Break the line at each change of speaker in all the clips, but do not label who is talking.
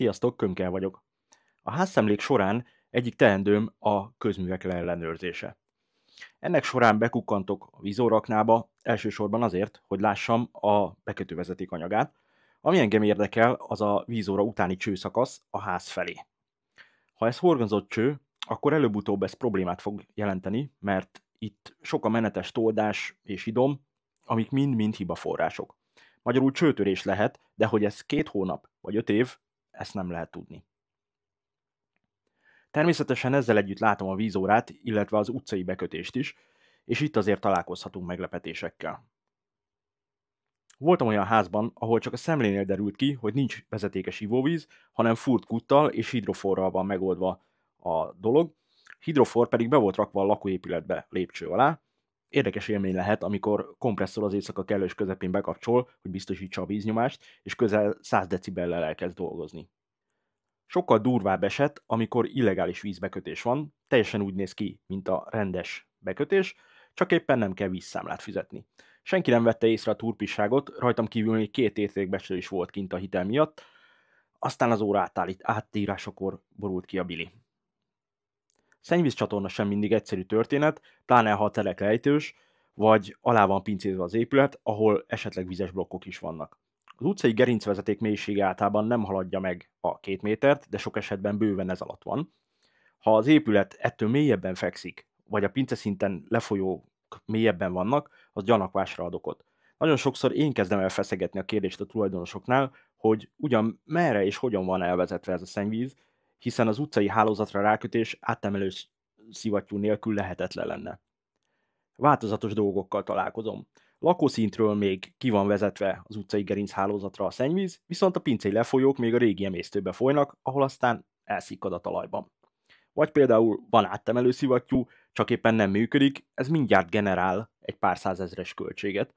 Sziasztok, Kömkel vagyok. A házszemlék során egyik teendőm a közművek leellenőrzése. Ennek során bekukkantok a vízóraknába, elsősorban azért, hogy lássam a bekötővezeték anyagát. Ami engem érdekel, az a vízóra utáni csőszakasz a ház felé. Ha ez horgonzott cső, akkor előbb-utóbb ez problémát fog jelenteni, mert itt sok a menetes toldás és idom, amik mind-mind hibaforrások. Magyarul csőtörés lehet, de hogy ez két hónap vagy öt év, ezt nem lehet tudni. Természetesen ezzel együtt látom a vízórát, illetve az utcai bekötést is, és itt azért találkozhatunk meglepetésekkel. Voltam olyan házban, ahol csak a szemlénél derült ki, hogy nincs vezetékes ivóvíz, hanem furt kuttal és hidroforral van megoldva a dolog, hidrofor pedig be volt rakva a lakóépületbe lépcső alá. Érdekes élmény lehet, amikor kompresszor az éjszaka kellős közepén bekapcsol, hogy biztosítsa a víznyomást, és közel 100 decibellel elkezd dolgozni. Sokkal durvább eset, amikor illegális vízbekötés van, teljesen úgy néz ki, mint a rendes bekötés, csak éppen nem kell vízszámlát fizetni. Senki nem vette észre a turpisságot, rajtam kívül még két értékbecső is volt kint a hitel miatt, aztán az óra átállít, áttírásakor borult ki a bili. Szennyvíz csatorna sem mindig egyszerű történet, pláne ha a telek lejtős, vagy alá van pincézve az épület, ahol esetleg vizes blokkok is vannak. Az utcai gerincvezeték mélysége általában nem haladja meg a két métert, de sok esetben bőven ez alatt van. Ha az épület ettől mélyebben fekszik, vagy a pince szinten lefolyók mélyebben vannak, az gyanakvásra ad okot. Nagyon sokszor én kezdem el feszegetni a kérdést a tulajdonosoknál, hogy ugyan merre és hogyan van elvezetve ez a szennyvíz, hiszen az utcai hálózatra rákötés áttemelő szivattyú nélkül lehetetlen lenne. Változatos dolgokkal találkozom. Lakószintről még ki van vezetve az utcai gerinc hálózatra a szennyvíz, viszont a pincei lefolyók még a régi emésztőbe folynak, ahol aztán elszikkad a talajban. Vagy például van áttemelő szivattyú, csak éppen nem működik, ez mindjárt generál egy pár százezres költséget.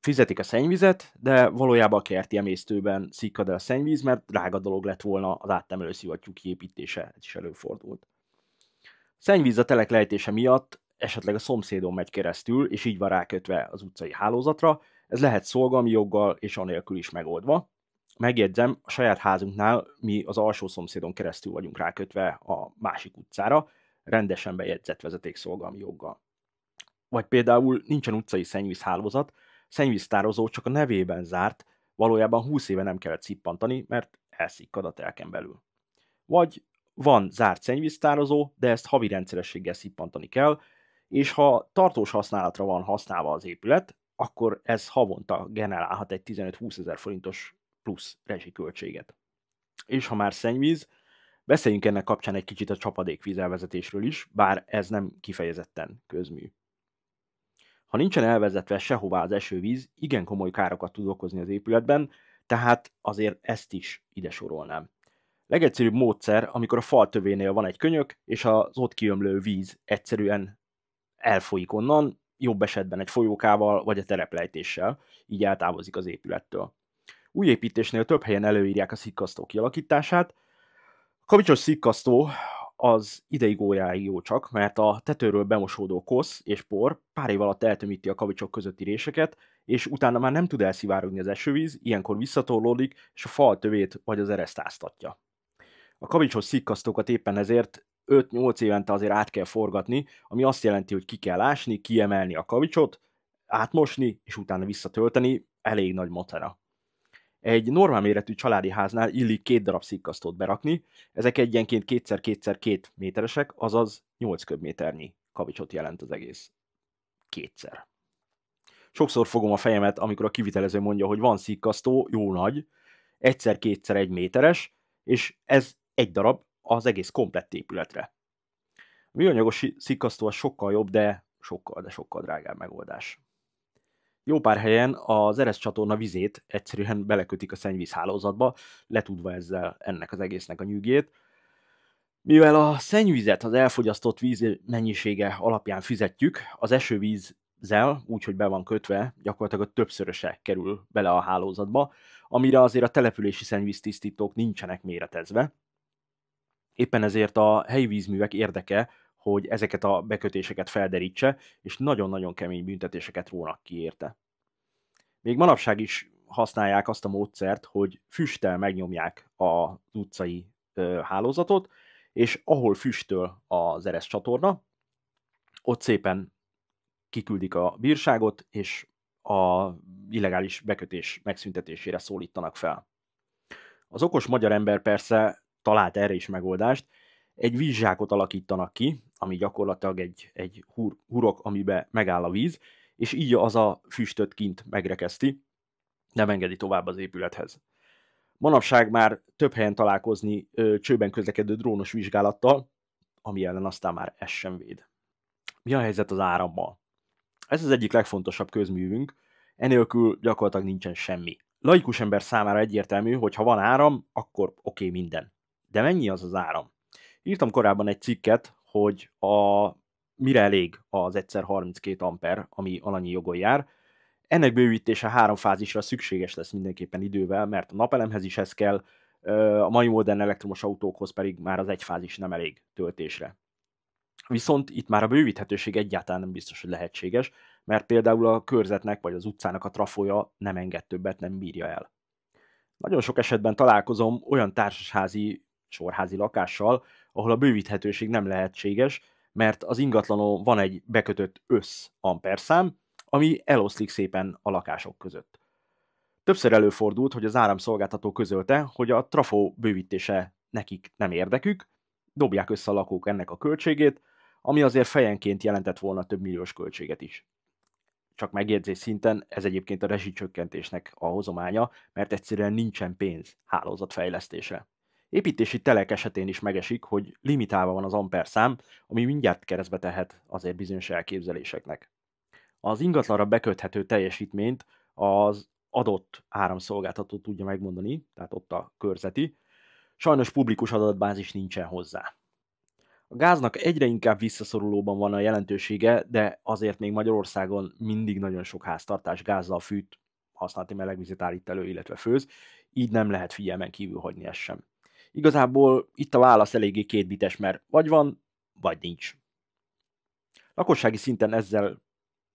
Fizetik a szennyvizet, de valójában a kerti emésztőben szikkad el a szennyvíz, mert drága dolog lett volna az áttemelő szivattyú kiépítése, ez is előfordult. Szennyvíz a telek lejtése miatt esetleg a szomszédon megy keresztül, és így van rákötve az utcai hálózatra, ez lehet szolgalmi joggal és anélkül is megoldva. Megjegyzem, a saját házunknál mi az alsó szomszédon keresztül vagyunk rákötve a másik utcára, rendesen bejegyzett szolgalmi joggal. Vagy például nincsen utcai szennyvízhálózat, szennyvíztározó csak a nevében zárt, valójában 20 éve nem kellett szippantani, mert elszikkad a telken belül. Vagy van zárt szennyvíztározó, de ezt havi rendszerességgel szippantani kell, és ha tartós használatra van használva az épület, akkor ez havonta generálhat egy 15-20 ezer forintos plusz rezsiköltséget. És ha már szennyvíz, beszéljünk ennek kapcsán egy kicsit a csapadékvízelvezetésről is, bár ez nem kifejezetten közmű. Ha nincsen elvezetve sehová az esővíz, igen komoly károkat tud okozni az épületben, tehát azért ezt is ide sorolnám. Legegyszerűbb módszer, amikor a fal tövénél van egy könyök, és az ott kiömlő víz egyszerűen elfolyik onnan, jobb esetben egy folyókával vagy a tereplejtéssel, így eltávozik az épülettől. Új építésnél több helyen előírják a szikkasztó kialakítását. A kavicsos szikkasztó az ideig óráig jó csak, mert a tetőről bemosódó kosz és por pár év alatt eltömíti a kavicsok közötti réseket, és utána már nem tud elszivárogni az esővíz, ilyenkor visszatorlódik, és a fal tövét vagy az eresztáztatja. A kavicsos szikkasztókat éppen ezért 5-8 évente azért át kell forgatni, ami azt jelenti, hogy ki kell ásni, kiemelni a kavicsot, átmosni, és utána visszatölteni, elég nagy motera. Egy normál méretű családi háznál illik két darab szikkasztót berakni, ezek egyenként kétszer-kétszer-két méteresek, azaz 8 köbméternyi kavicsot jelent az egész. Kétszer. Sokszor fogom a fejemet, amikor a kivitelező mondja, hogy van szikkasztó, jó nagy, egyszer-kétszer egy méteres, és ez egy darab az egész komplett épületre. A műanyagos szikasztó az sokkal jobb, de sokkal, de sokkal drágább megoldás. Jó pár helyen az Eresz csatorna vizét egyszerűen belekötik a szennyvízhálózatba, letudva ezzel ennek az egésznek a nyűgét. Mivel a szennyvizet az elfogyasztott víz mennyisége alapján fizetjük, az esővízzel, úgyhogy be van kötve, gyakorlatilag a többszöröse kerül bele a hálózatba, amire azért a települési szennyvíztisztítók nincsenek méretezve, Éppen ezért a helyi vízművek érdeke, hogy ezeket a bekötéseket felderítse, és nagyon-nagyon kemény büntetéseket rónak ki érte. Még manapság is használják azt a módszert, hogy füsttel megnyomják az utcai ö, hálózatot, és ahol füstöl az eresz csatorna, ott szépen kiküldik a bírságot, és a illegális bekötés megszüntetésére szólítanak fel. Az okos magyar ember persze talált erre is megoldást, egy vízzsákot alakítanak ki, ami gyakorlatilag egy, egy hur, hurok, amiben megáll a víz, és így az a füstöt kint megrekeszti, nem engedi tovább az épülethez. Manapság már több helyen találkozni ö, csőben közlekedő drónos vizsgálattal, ami ellen aztán már ez sem véd. Mi a helyzet az árammal? Ez az egyik legfontosabb közművünk, enélkül gyakorlatilag nincsen semmi. Laikus ember számára egyértelmű, hogy ha van áram, akkor oké okay, minden. De mennyi az az áram? Írtam korábban egy cikket, hogy a, mire elég az egyszer 32 amper, ami alanyi jogon jár. Ennek bővítése három fázisra szükséges lesz mindenképpen idővel, mert a napelemhez is ez kell, a mai modern elektromos autókhoz pedig már az egyfázis nem elég töltésre. Viszont itt már a bővíthetőség egyáltalán nem biztos, hogy lehetséges, mert például a körzetnek vagy az utcának a trafója nem enged többet, nem bírja el. Nagyon sok esetben találkozom olyan társasházi sorházi lakással, ahol a bővíthetőség nem lehetséges, mert az ingatlanon van egy bekötött össz amperszám, ami eloszlik szépen a lakások között. Többször előfordult, hogy az áramszolgáltató közölte, hogy a trafó bővítése nekik nem érdekük, dobják össze a lakók ennek a költségét, ami azért fejenként jelentett volna több milliós költséget is. Csak megjegyzés szinten ez egyébként a rezsicsökkentésnek a hozománya, mert egyszerűen nincsen pénz hálózatfejlesztésre. Építési telek esetén is megesik, hogy limitálva van az amper szám, ami mindjárt keresztbe tehet azért bizonyos elképzeléseknek. Az ingatlanra beköthető teljesítményt az adott áramszolgáltató tudja megmondani, tehát ott a körzeti. Sajnos publikus adatbázis nincsen hozzá. A gáznak egyre inkább visszaszorulóban van a jelentősége, de azért még Magyarországon mindig nagyon sok háztartás gázzal fűt, használati melegvizet állít elő, illetve főz, így nem lehet figyelmen kívül hagyni ezt sem. Igazából itt a válasz eléggé kétbites, mert vagy van, vagy nincs. Lakossági szinten ezzel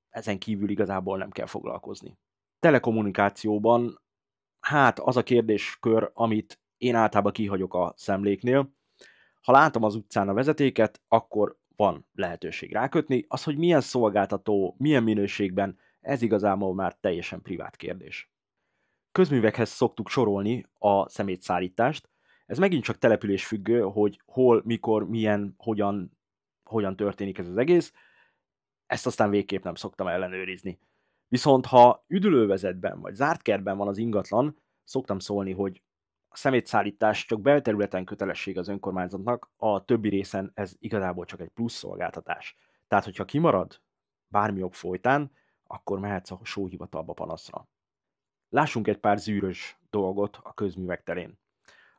ezen kívül igazából nem kell foglalkozni. Telekommunikációban hát az a kérdéskör, amit én általában kihagyok a szemléknél. Ha látom az utcán a vezetéket, akkor van lehetőség rákötni. Az, hogy milyen szolgáltató, milyen minőségben, ez igazából már teljesen privát kérdés. Közművekhez szoktuk sorolni a szemétszállítást, ez megint csak település függő, hogy hol, mikor, milyen, hogyan, hogyan történik ez az egész. Ezt aztán végképp nem szoktam ellenőrizni. Viszont ha üdülővezetben vagy zárt kertben van az ingatlan, szoktam szólni, hogy a szemétszállítás csak belterületen kötelesség az önkormányzatnak, a többi részen ez igazából csak egy plusz szolgáltatás. Tehát, hogyha kimarad bármi ok folytán, akkor mehetsz a sóhivatalba panaszra. Lássunk egy pár zűrös dolgot a közművek terén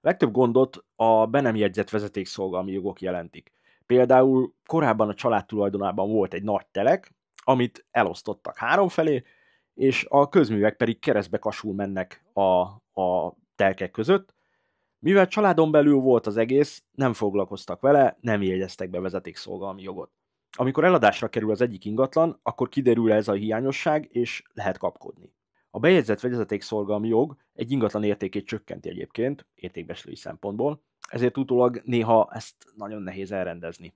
legtöbb gondot a be nem jegyzett vezetékszolgalmi jogok jelentik. Például korábban a család tulajdonában volt egy nagy telek, amit elosztottak három felé, és a közművek pedig keresztbe kasul mennek a, a telkek között. Mivel családon belül volt az egész, nem foglalkoztak vele, nem jegyeztek be vezetékszolgalmi jogot. Amikor eladásra kerül az egyik ingatlan, akkor kiderül ez a hiányosság, és lehet kapkodni. A bejegyzett vezetékszorgalmi jog egy ingatlan értékét csökkenti egyébként, értékbeslői szempontból, ezért utólag néha ezt nagyon nehéz elrendezni.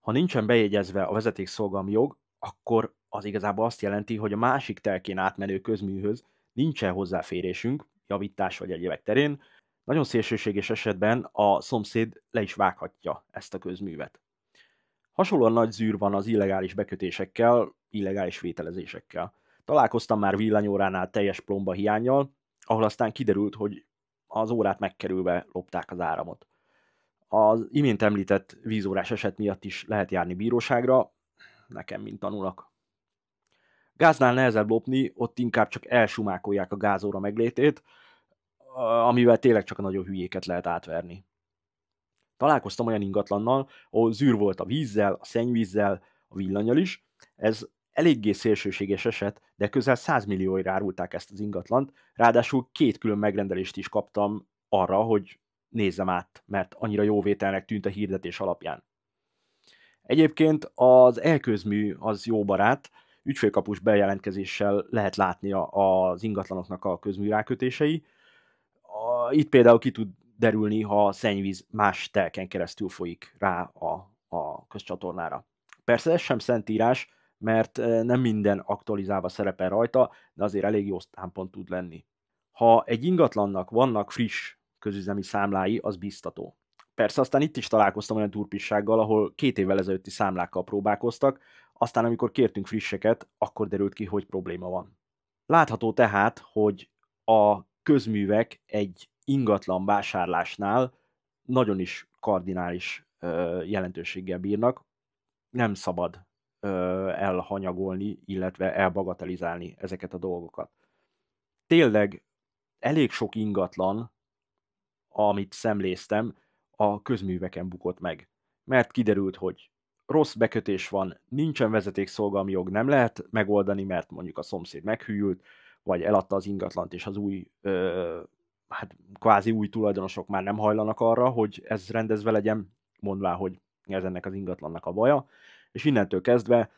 Ha nincsen bejegyezve a vezetékszolgalmi jog, akkor az igazából azt jelenti, hogy a másik telkén átmenő közműhöz nincsen hozzáférésünk, javítás vagy egyébek terén, nagyon szélsőséges esetben a szomszéd le is vághatja ezt a közművet. Hasonlóan nagy zűr van az illegális bekötésekkel, illegális vételezésekkel. Találkoztam már villanyóránál teljes plomba hiányjal, ahol aztán kiderült, hogy az órát megkerülve lopták az áramot. Az imént említett vízórás eset miatt is lehet járni bíróságra, nekem mint tanulak. Gáznál nehezebb lopni, ott inkább csak elsumákolják a gázóra meglétét, amivel tényleg csak a nagyon hülyéket lehet átverni. Találkoztam olyan ingatlannal, ahol zűr volt a vízzel, a szennyvízzel, a villanyal is, ez Eléggé szélsőséges eset, de közel 100 millióira árulták ezt az ingatlant, ráadásul két külön megrendelést is kaptam arra, hogy nézzem át, mert annyira jó vételnek tűnt a hirdetés alapján. Egyébként az elközmű az jó barát, ügyfélkapus bejelentkezéssel lehet látni az ingatlanoknak a rákötései. Itt például ki tud derülni, ha a szennyvíz más telken keresztül folyik rá a, a közcsatornára. Persze ez sem szentírás, mert nem minden aktualizálva szerepel rajta, de azért elég jó támpont tud lenni. Ha egy ingatlannak vannak friss közüzemi számlái, az biztató. Persze aztán itt is találkoztam olyan turpissággal, ahol két évvel ezelőtti számlákkal próbálkoztak, aztán amikor kértünk frisseket, akkor derült ki, hogy probléma van. Látható tehát, hogy a közművek egy ingatlan vásárlásnál nagyon is kardinális jelentőséggel bírnak. Nem szabad elhanyagolni, illetve elbagatelizálni ezeket a dolgokat. Tényleg elég sok ingatlan, amit szemléztem, a közműveken bukott meg. Mert kiderült, hogy rossz bekötés van, nincsen vezetékszolgalmi jog, nem lehet megoldani, mert mondjuk a szomszéd meghűlt, vagy eladta az ingatlant, és az új, ö, hát kvázi új tulajdonosok már nem hajlanak arra, hogy ez rendezve legyen, mondvá, hogy ez ennek az ingatlannak a baja, és innentől kezdve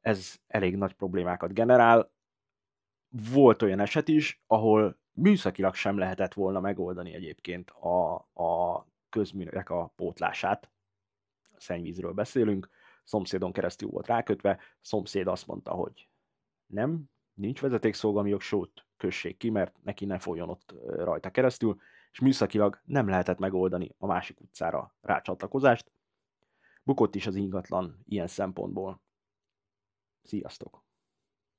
ez elég nagy problémákat generál. Volt olyan eset is, ahol műszakilag sem lehetett volna megoldani egyébként a, a közműnek a pótlását. szennyvízről beszélünk, szomszédon keresztül volt rákötve, szomszéd azt mondta, hogy nem, nincs vezetékszolgami jog, kössék ki, mert neki ne folyjon ott rajta keresztül, és műszakilag nem lehetett megoldani a másik utcára rácsatlakozást, bukott is az ingatlan ilyen szempontból. Sziasztok!